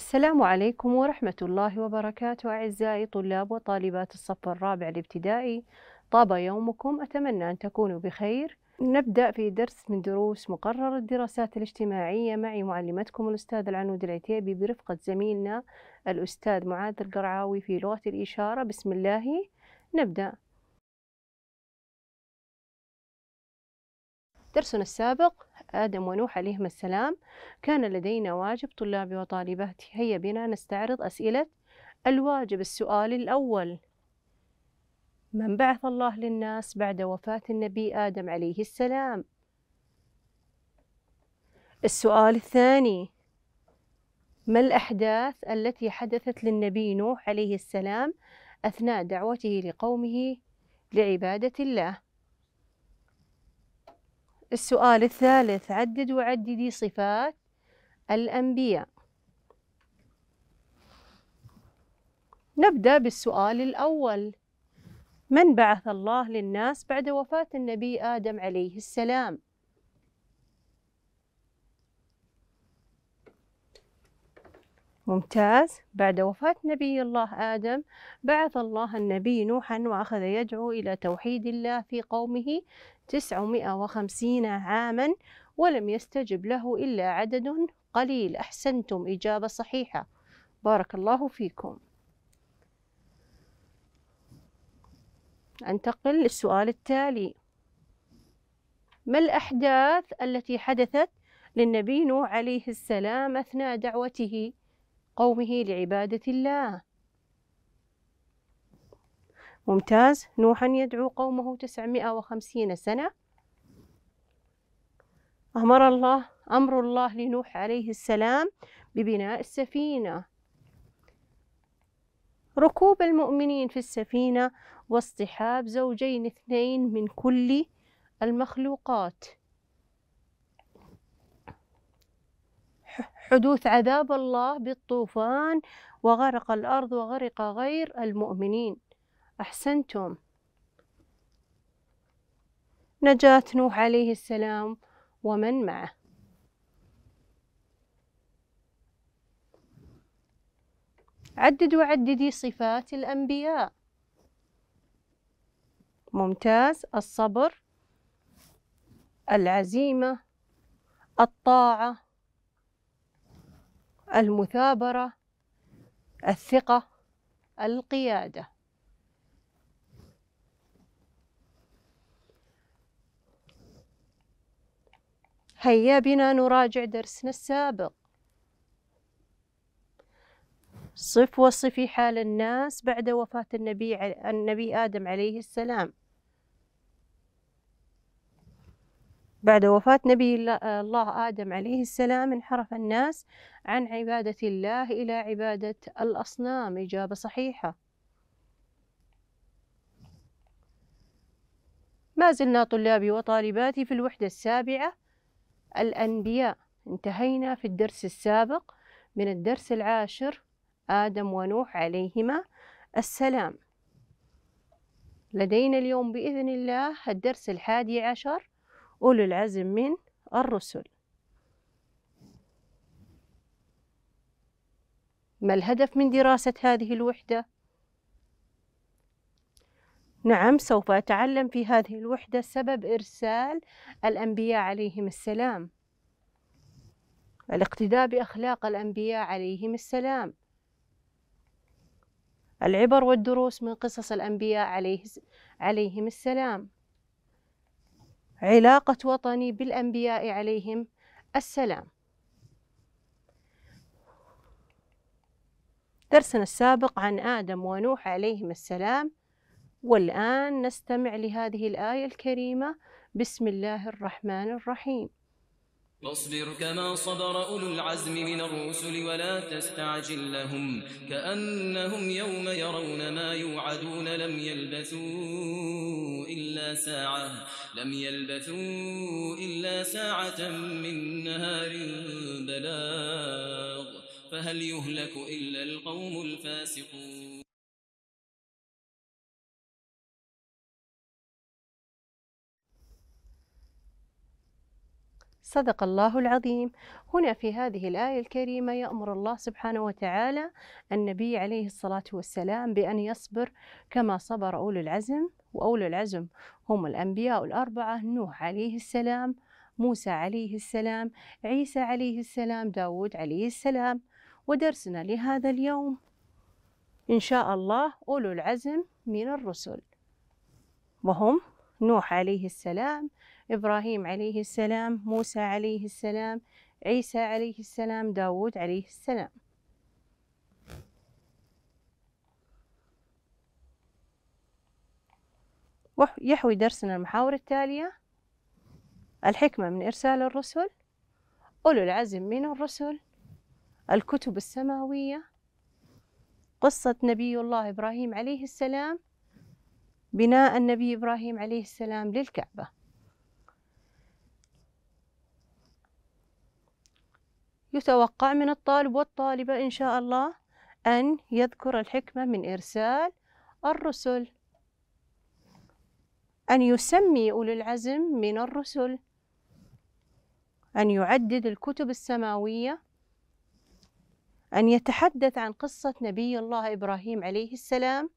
السلام عليكم ورحمة الله وبركاته أعزائي طلاب وطالبات الصف الرابع الابتدائي طاب يومكم أتمنى أن تكونوا بخير نبدأ في درس من دروس مقرر الدراسات الاجتماعية معي معلمتكم الأستاذ العنود العتيبي برفقة زميلنا الأستاذ معاذ القرعاوي في لغة الإشارة بسم الله نبدأ درسنا السابق آدم ونوح عليهما السلام كان لدينا واجب طلابي وطالباتي هيا بنا نستعرض أسئلة الواجب السؤال الأول من بعث الله للناس بعد وفاة النبي آدم عليه السلام السؤال الثاني ما الأحداث التي حدثت للنبي نوح عليه السلام أثناء دعوته لقومه لعبادة الله السؤال الثالث عدد وعددي صفات الأنبياء نبدأ بالسؤال الأول من بعث الله للناس بعد وفاة النبي آدم عليه السلام ممتاز بعد وفاة نبي الله آدم بعث الله النبي نوحا وأخذ يدعو إلى توحيد الله في قومه 950 عاما ولم يستجب له إلا عدد قليل أحسنتم إجابة صحيحة بارك الله فيكم أنتقل للسؤال التالي ما الأحداث التي حدثت للنبي نوح عليه السلام أثناء دعوته قومه لعبادة الله ممتاز نوحا يدعو قومه تسعمائة وخمسين سنة أمر الله أمر الله لنوح عليه السلام ببناء السفينة ركوب المؤمنين في السفينة واصطحاب زوجين اثنين من كل المخلوقات حدوث عذاب الله بالطوفان وغرق الأرض وغرق غير المؤمنين أحسنتم نجاة نوح عليه السلام ومن معه عدد وعددي صفات الأنبياء ممتاز الصبر العزيمة الطاعة المثابرة الثقة القيادة هيا بنا نراجع درسنا السابق صف وصفي حال الناس بعد وفاة النبي النبي آدم عليه السلام بعد وفاة نبي الله آدم عليه السلام انحرف الناس عن عبادة الله إلى عبادة الأصنام إجابة صحيحة ما زلنا طلابي وطالباتي في الوحدة السابعة الأنبياء انتهينا في الدرس السابق من الدرس العاشر آدم ونوح عليهما السلام لدينا اليوم بإذن الله الدرس الحادي عشر أولو العزم من الرسل ما الهدف من دراسة هذه الوحدة؟ نعم سوف أتعلم في هذه الوحدة سبب إرسال الأنبياء عليهم السلام الاقتداء بأخلاق الأنبياء عليهم السلام العبر والدروس من قصص الأنبياء عليه عليهم السلام علاقة وطني بالأنبياء عليهم السلام درسنا السابق عن آدم ونوح عليهم السلام والآن نستمع لهذه الآية الكريمة بسم الله الرحمن الرحيم واصبر كما صبر أولو العزم من الرسل ولا تستعجل لهم كأنهم يوم يرون ما يوعدون لم يلبثوا إلا ساعة لم يلبثوا إلا ساعة من نهار بلاغ فهل يهلك إلا القوم الفاسقون صدق الله العظيم هنا في هذه الآية الكريمة يأمر الله سبحانه وتعالى النبي عليه الصلاة والسلام بأن يصبر كما صبر أولو العزم وأولو العزم هم الأنبياء الأربعة نوح عليه السلام موسى عليه السلام عيسى عليه السلام داود عليه السلام ودرسنا لهذا اليوم إن شاء الله أولو العزم من الرسل وهم نوح عليه السلام إبراهيم عليه السلام موسى عليه السلام عيسى عليه السلام داود عليه السلام يحوي درسنا المحاور التالية الحكمة من إرسال الرسل أولو العزم من الرسل الكتب السماوية قصة نبي الله إبراهيم عليه السلام بناء النبي إبراهيم عليه السلام للكعبة يتوقع من الطالب والطالبة إن شاء الله أن يذكر الحكمة من إرسال الرسل أن يسمي أولي العزم من الرسل أن يعدد الكتب السماوية أن يتحدث عن قصة نبي الله إبراهيم عليه السلام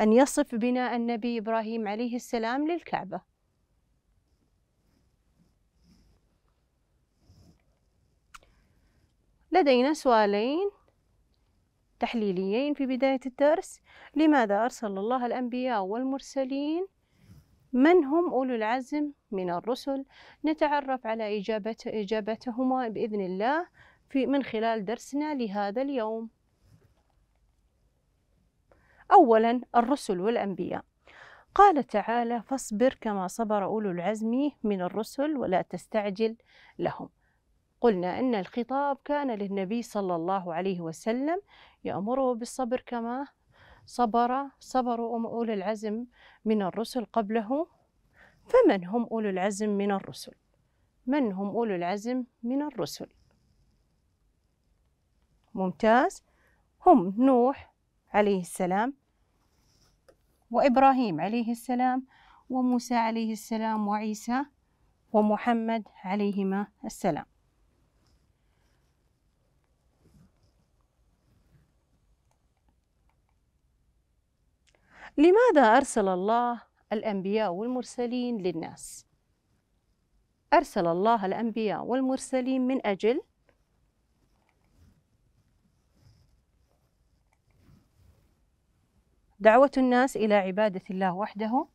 أن يصف بناء النبي إبراهيم عليه السلام للكعبة لدينا سؤالين تحليليين في بداية الدرس لماذا أرسل الله الأنبياء والمرسلين من هم أولو العزم من الرسل نتعرف على إجابة إجابتهما بإذن الله في من خلال درسنا لهذا اليوم أولا الرسل والأنبياء قال تعالى فاصبر كما صبر أولو العزم من الرسل ولا تستعجل لهم قلنا أن الخطاب كان للنبي صلى الله عليه وسلم يأمره بالصبر كما صبر صبر اولي العزم من الرسل قبله فمن هم اولي العزم من الرسل من هم اولي العزم من الرسل ممتاز هم نوح عليه السلام وإبراهيم عليه السلام وموسى عليه السلام وعيسى ومحمد عليهما السلام لماذا أرسل الله الأنبياء والمرسلين للناس؟ أرسل الله الأنبياء والمرسلين من أجل دعوة الناس إلى عبادة الله وحده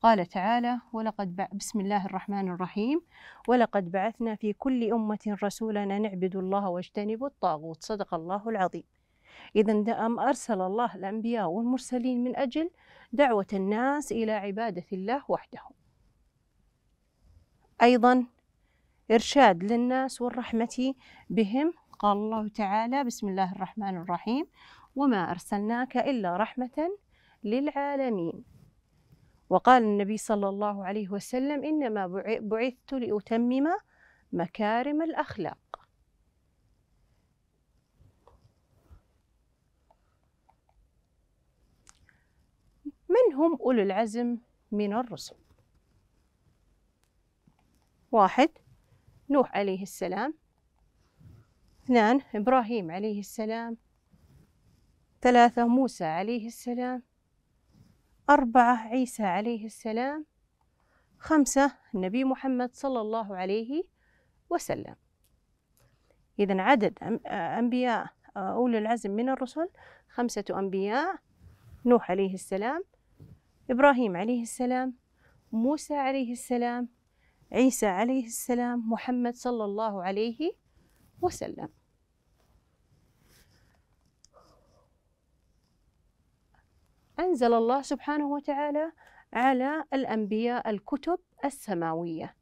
قال تعالى ولقد ب... بسم الله الرحمن الرحيم ولقد بعثنا في كل أمة رسولا نعبد الله واجتنبوا الطاغوت صدق الله العظيم إذا دام أرسل الله الأنبياء والمرسلين من أجل دعوة الناس إلى عبادة الله وحده أيضا إرشاد للناس والرحمة بهم قال الله تعالى بسم الله الرحمن الرحيم وما أرسلناك إلا رحمة للعالمين وقال النبي صلى الله عليه وسلم إنما بعثت لأتمم مكارم الأخلاق هم أولو العزم من الرسل واحد نوح عليه السلام اثنان إبراهيم عليه السلام ثلاثة موسى عليه السلام أربعة عيسى عليه السلام خمسة النبي محمد صلى الله عليه وسلم إذا عدد أنبياء أولي العزم من الرسل خمسة أنبياء نوح عليه السلام إبراهيم عليه السلام موسى عليه السلام عيسى عليه السلام محمد صلى الله عليه وسلم أنزل الله سبحانه وتعالى على الأنبياء الكتب السماوية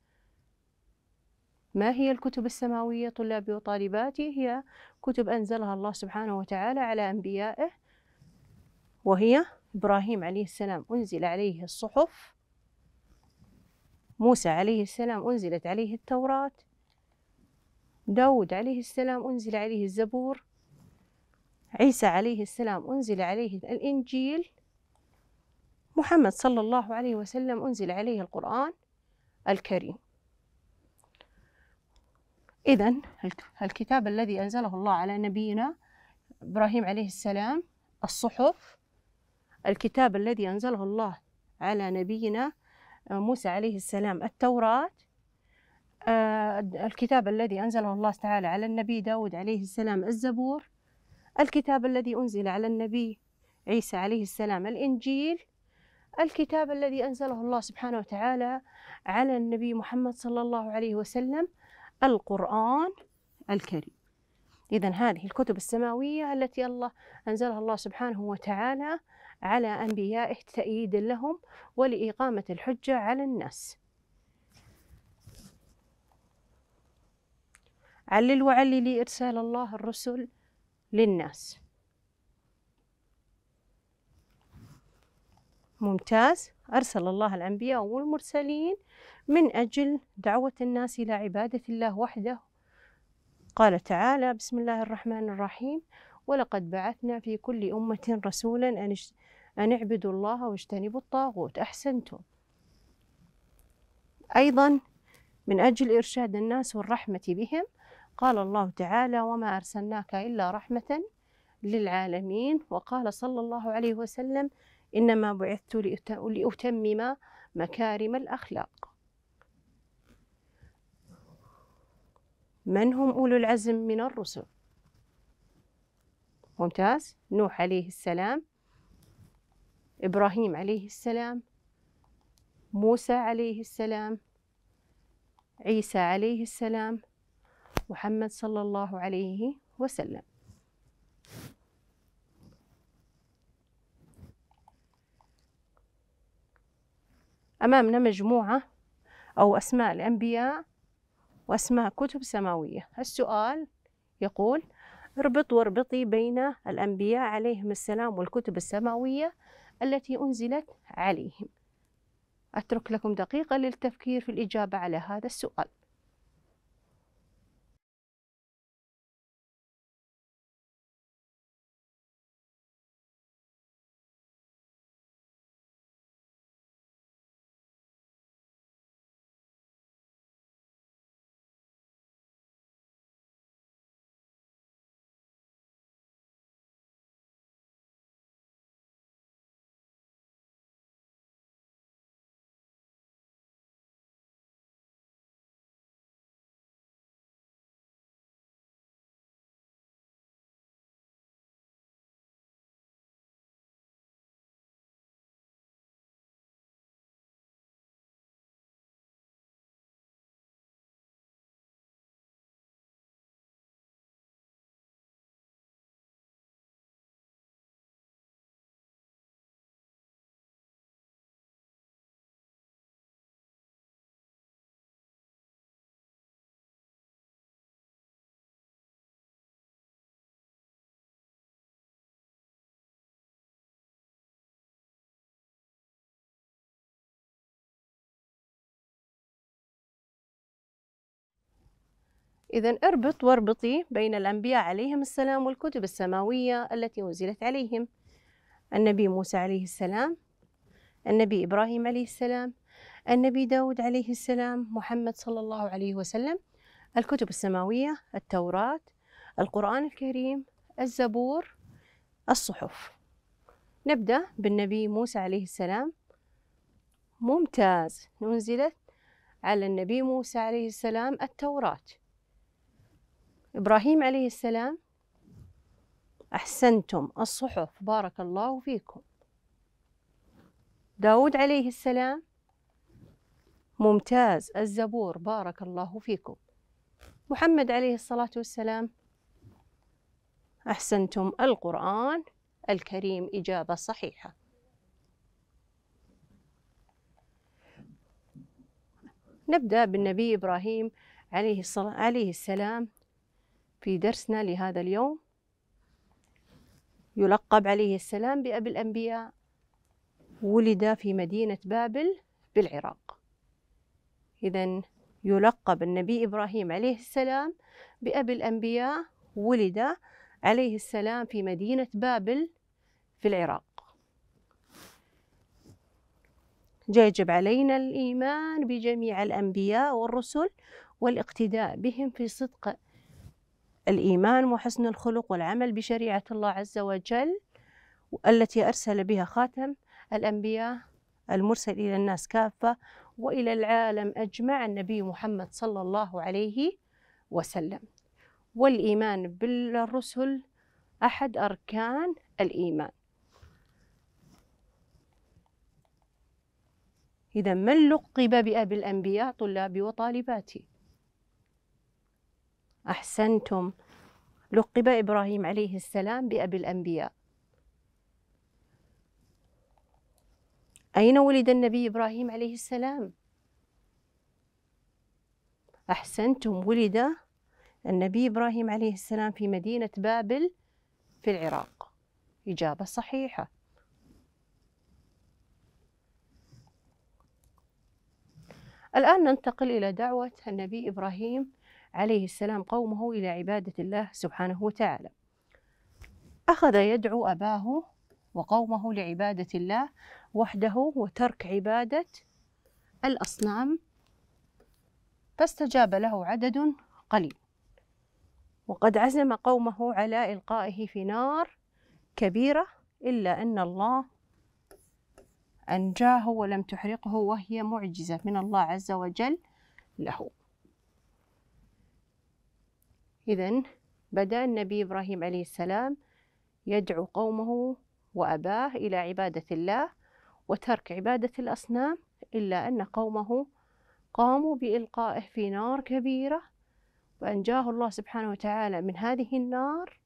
ما هي الكتب السماوية طلابي وطالباتي هي كتب أنزلها الله سبحانه وتعالى على أنبيائه وهي إبراهيم عليه السلام أنزل عليه الصحف موسى عليه السلام أنزلت عليه التوراة داود عليه السلام أنزل عليه الزبور عيسى عليه السلام أنزل عليه الإنجيل محمد صلى الله عليه وسلم أنزل عليه القرآن الكريم إذا الكتاب الذي أنزله الله على نبينا إبراهيم عليه السلام الصحف الكتاب الذي أنزله الله على نبينا آه، موسى عليه السلام التوراة آه، الكتاب الذي أنزله الله تعالى على النبي داود عليه السلام الزبور الكتاب الذي أنزل على النبي عيسى عليه السلام الإنجيل الكتاب الذي أنزله الله سبحانه وتعالى على النبي محمد صلى الله عليه وسلم القرآن الكريم إذا هذه الكتب السماوية التي الله أنزلها الله سبحانه وتعالى على أنبيائه تأييدا لهم ولإقامة الحجة على الناس علل وعللي إرسال الله الرسل للناس ممتاز أرسل الله الأنبياء والمرسلين من أجل دعوة الناس إلى عبادة الله وحده قال تعالى بسم الله الرحمن الرحيم ولقد بعثنا في كل أمة رسولا أن اعبدوا الله واجتنبوا الطاغوت أحسنتم أيضا من أجل إرشاد الناس والرحمة بهم قال الله تعالى وما أرسلناك إلا رحمة للعالمين وقال صلى الله عليه وسلم إنما بعثت لأتمم مكارم الأخلاق من هم أولو العزم من الرسل ممتاز نوح عليه السلام إبراهيم عليه السلام موسى عليه السلام عيسى عليه السلام محمد صلى الله عليه وسلم أمامنا مجموعة أو أسماء الأنبياء وأسماء كتب سماوية السؤال يقول اربط واربطي بين الأنبياء عليهم السلام والكتب السماوية التي أنزلت عليهم أترك لكم دقيقة للتفكير في الإجابة على هذا السؤال إذا اربط واربطي بين الأنبياء عليهم السلام والكتب السماوية التي أنزلت عليهم النبي موسى عليه السلام النبي إبراهيم عليه السلام النبي داود عليه السلام محمد صلى الله عليه وسلم الكتب السماوية التوراة القرآن الكريم الزبور الصحف نبدأ بالنبي موسى عليه السلام ممتاز أنزلت على النبي موسى عليه السلام التوراة إبراهيم عليه السلام أحسنتم الصحف بارك الله فيكم داود عليه السلام ممتاز الزبور بارك الله فيكم محمد عليه الصلاة والسلام أحسنتم القرآن الكريم إجابة صحيحة نبدأ بالنبي إبراهيم عليه, الصلاة عليه السلام في درسنا لهذا اليوم يلقب عليه السلام بأبي الأنبياء ولد في مدينة بابل بالعراق إذا يلقب النبي إبراهيم عليه السلام بأبي الأنبياء ولد عليه السلام في مدينة بابل في العراق يجب علينا الإيمان بجميع الأنبياء والرسل والاقتداء بهم في صدق الإيمان وحسن الخلق والعمل بشريعة الله عز وجل التي أرسل بها خاتم الأنبياء المرسل إلى الناس كافة وإلى العالم أجمع النبي محمد صلى الله عليه وسلم والإيمان بالرسل أحد أركان الإيمان إذا من لقب بأبي الأنبياء طلابي وطالباتي أحسنتم لقب إبراهيم عليه السلام بأبي الأنبياء أين ولد النبي إبراهيم عليه السلام؟ أحسنتم ولد النبي إبراهيم عليه السلام في مدينة بابل في العراق إجابة صحيحة الآن ننتقل إلى دعوة النبي إبراهيم عليه السلام قومه إلى عبادة الله سبحانه وتعالى أخذ يدعو أباه وقومه لعبادة الله وحده وترك عبادة الأصنام فاستجاب له عدد قليل وقد عزم قومه على إلقائه في نار كبيرة إلا أن الله أنجاه ولم تحرقه وهي معجزة من الله عز وجل له إذا بدأ النبي إبراهيم عليه السلام يدعو قومه وأباه إلى عبادة الله وترك عبادة الأصنام إلا أن قومه قاموا بإلقائه في نار كبيرة وأنجاه الله سبحانه وتعالى من هذه النار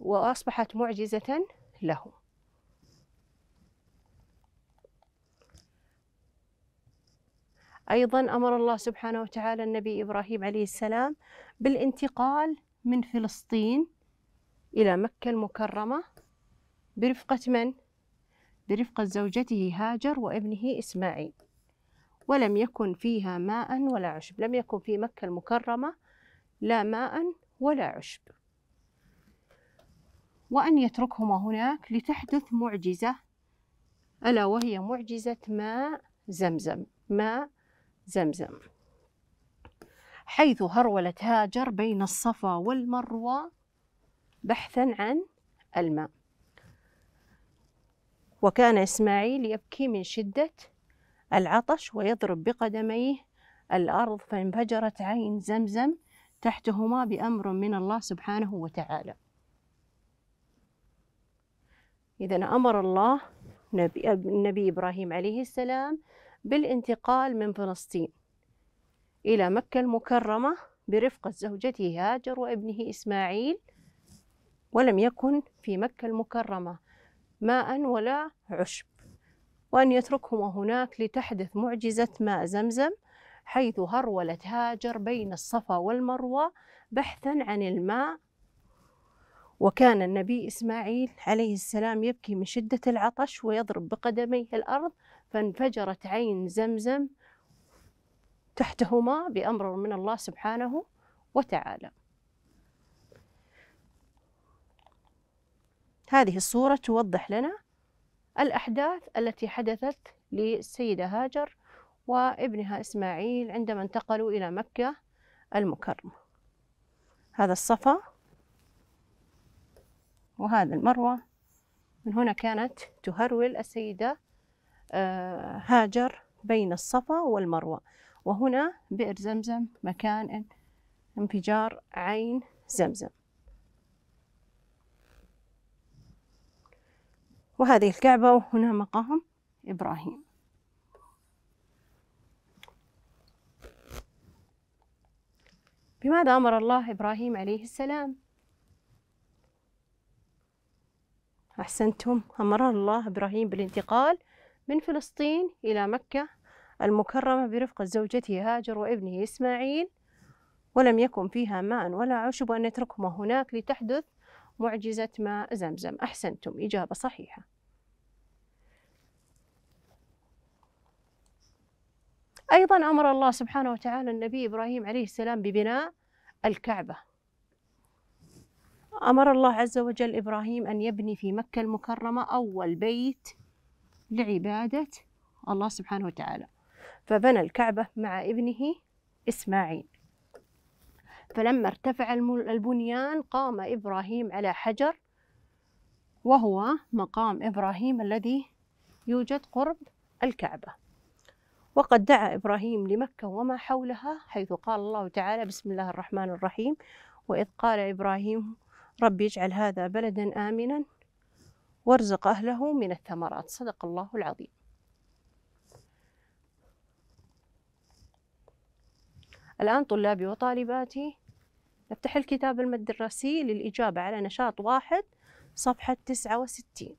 وأصبحت معجزة له أيضا أمر الله سبحانه وتعالى النبي إبراهيم عليه السلام بالانتقال من فلسطين إلى مكة المكرمة برفقة من؟ برفقة زوجته هاجر وابنه إسماعيل ولم يكن فيها ماء ولا عشب لم يكن في مكة المكرمة لا ماء ولا عشب وأن يتركهما هناك لتحدث معجزة ألا وهي معجزة ماء زمزم ماء زمزم حيث هرولت هاجر بين الصفا والمروة بحثا عن الماء وكان إسماعيل يبكي من شدة العطش ويضرب بقدميه الأرض فانفجرت عين زمزم تحتهما بأمر من الله سبحانه وتعالى إذا أمر الله النبي إبراهيم عليه السلام بالانتقال من فلسطين إلى مكة المكرمة برفقة زوجته هاجر وابنه إسماعيل ولم يكن في مكة المكرمة ماء ولا عشب وأن يتركهما هناك لتحدث معجزة ماء زمزم حيث هرولت هاجر بين الصفا والمروة بحثا عن الماء وكان النبي إسماعيل عليه السلام يبكي من شدة العطش ويضرب بقدميه الأرض فانفجرت عين زمزم تحتهما بأمر من الله سبحانه وتعالى هذه الصورة توضح لنا الأحداث التي حدثت للسيدة هاجر وابنها إسماعيل عندما انتقلوا إلى مكة المكرمة هذا الصفا وهذا المروة من هنا كانت تهرول السيدة آه، هاجر بين الصفا والمروة وهنا بئر زمزم مكان انفجار عين زمزم وهذه الكعبة وهنا مقام إبراهيم بماذا أمر الله إبراهيم عليه السلام؟ أحسنتم أمر الله إبراهيم بالانتقال من فلسطين إلى مكة المكرمة برفقة زوجته هاجر وابنه إسماعيل ولم يكن فيها ماء ولا عشب أن يتركهما هناك لتحدث معجزة ماء زمزم أحسنتم إجابة صحيحة أيضا أمر الله سبحانه وتعالى النبي إبراهيم عليه السلام ببناء الكعبة أمر الله عز وجل إبراهيم أن يبني في مكة المكرمة أول بيت لعبادة الله سبحانه وتعالى فبنى الكعبة مع ابنه إسماعيل فلما ارتفع البنيان قام إبراهيم على حجر وهو مقام إبراهيم الذي يوجد قرب الكعبة وقد دعا إبراهيم لمكة وما حولها حيث قال الله تعالى بسم الله الرحمن الرحيم وإذ قال إبراهيم رب اجعل هذا بلدا آمنا وارزق أهله من الثمرات صدق الله العظيم الآن طلابي وطالباتي نفتح الكتاب المدرسي للإجابة على نشاط واحد صفحة 69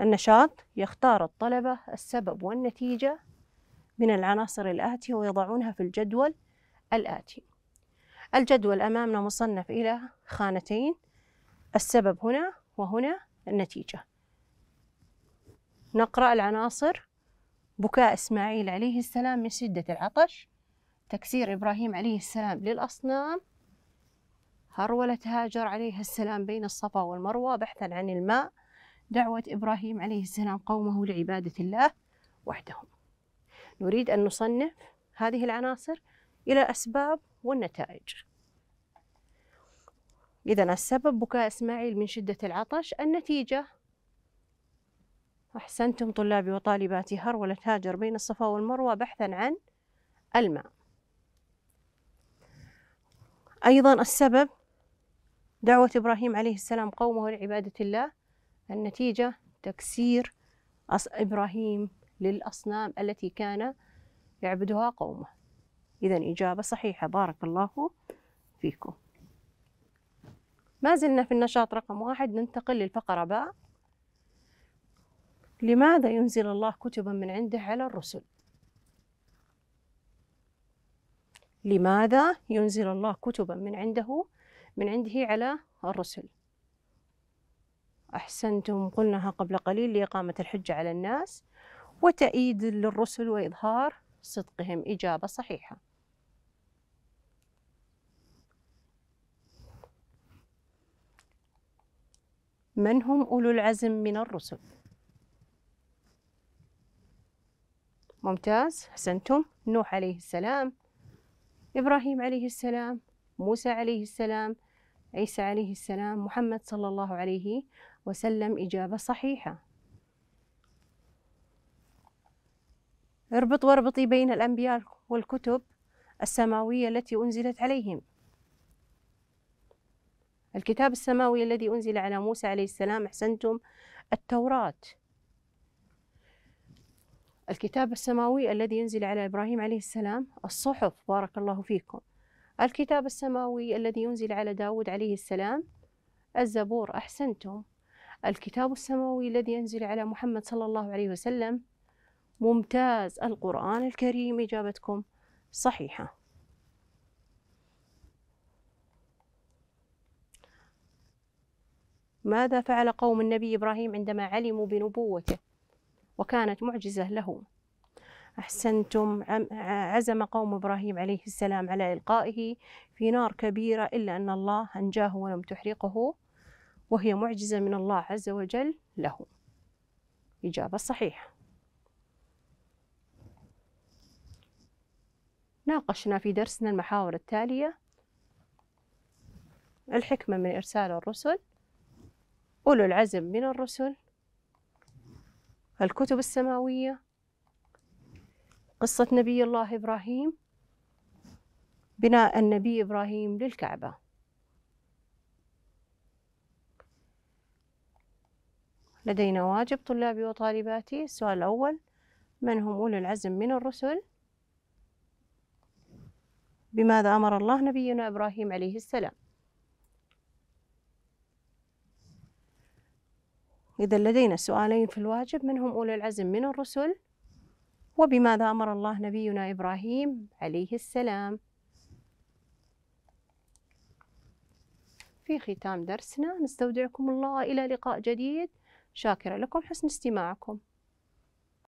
النشاط يختار الطلبة السبب والنتيجة من العناصر الآتية ويضعونها في الجدول الآتي الجدول أمامنا مصنف إلى خانتين السبب هنا وهنا النتيجة نقرأ العناصر بكاء إسماعيل عليه السلام من شدة العطش تكسير إبراهيم عليه السلام للأصنام هرولة هاجر عليه السلام بين الصفا والمروة بحثا عن الماء دعوة إبراهيم عليه السلام قومه لعبادة الله وحدهم نريد أن نصنف هذه العناصر إلى أسباب والنتائج إذا السبب بكاء إسماعيل من شدة العطش النتيجة أحسنتم طلابي وطالباتي هرولة هاجر بين الصفا والمروة بحثا عن الماء أيضا السبب دعوة إبراهيم عليه السلام قومه لعبادة الله النتيجة تكسير إبراهيم للأصنام التي كان يعبدها قومه إذا إجابة صحيحة بارك الله فيكم ما زلنا في النشاط رقم واحد ننتقل للفقرة باء لماذا ينزل الله كتبا من عنده على الرسل لماذا ينزل الله كتبا من عنده من عنده على الرسل أحسنتم قلناها قبل قليل لإقامة الحجة على الناس وتأييد للرسل وإظهار صدقهم إجابة صحيحة من هم أولو العزم من الرسل ممتاز أحسنتم نوح عليه السلام إبراهيم عليه السلام موسى عليه السلام عيسى عليه السلام محمد صلى الله عليه وسلم إجابة صحيحة اربط واربطي بين الأنبياء والكتب السماوية التي أنزلت عليهم الكتاب السماوي الذي أنزل على موسى عليه السلام أحسنتم التوراة الكتاب السماوي الذي ينزل على إبراهيم عليه السلام الصحف بارك الله فيكم الكتاب السماوي الذي ينزل على داود عليه السلام الزبور أحسنتم الكتاب السماوي الذي ينزل على محمد صلى الله عليه وسلم ممتاز القرآن الكريم إجابتكم صحيحة ماذا فعل قوم النبي إبراهيم عندما علموا بنبوته وكانت معجزة له أحسنتم عزم قوم إبراهيم عليه السلام على إلقائه في نار كبيرة إلا أن الله أنجاه ولم تحرقه وهي معجزة من الله عز وجل له إجابة صحيحة ناقشنا في درسنا المحاور التالية الحكمة من إرسال الرسل أولو العزم من الرسل الكتب السماوية قصة نبي الله إبراهيم بناء النبي إبراهيم للكعبة لدينا واجب طلابي وطالباتي السؤال الأول من هم أولو العزم من الرسل بماذا أمر الله نبينا إبراهيم عليه السلام إذا لدينا سؤالين في الواجب منهم أولي العزم من الرسل وبماذا أمر الله نبينا إبراهيم عليه السلام في ختام درسنا نستودعكم الله إلى لقاء جديد شاكرة لكم حسن استماعكم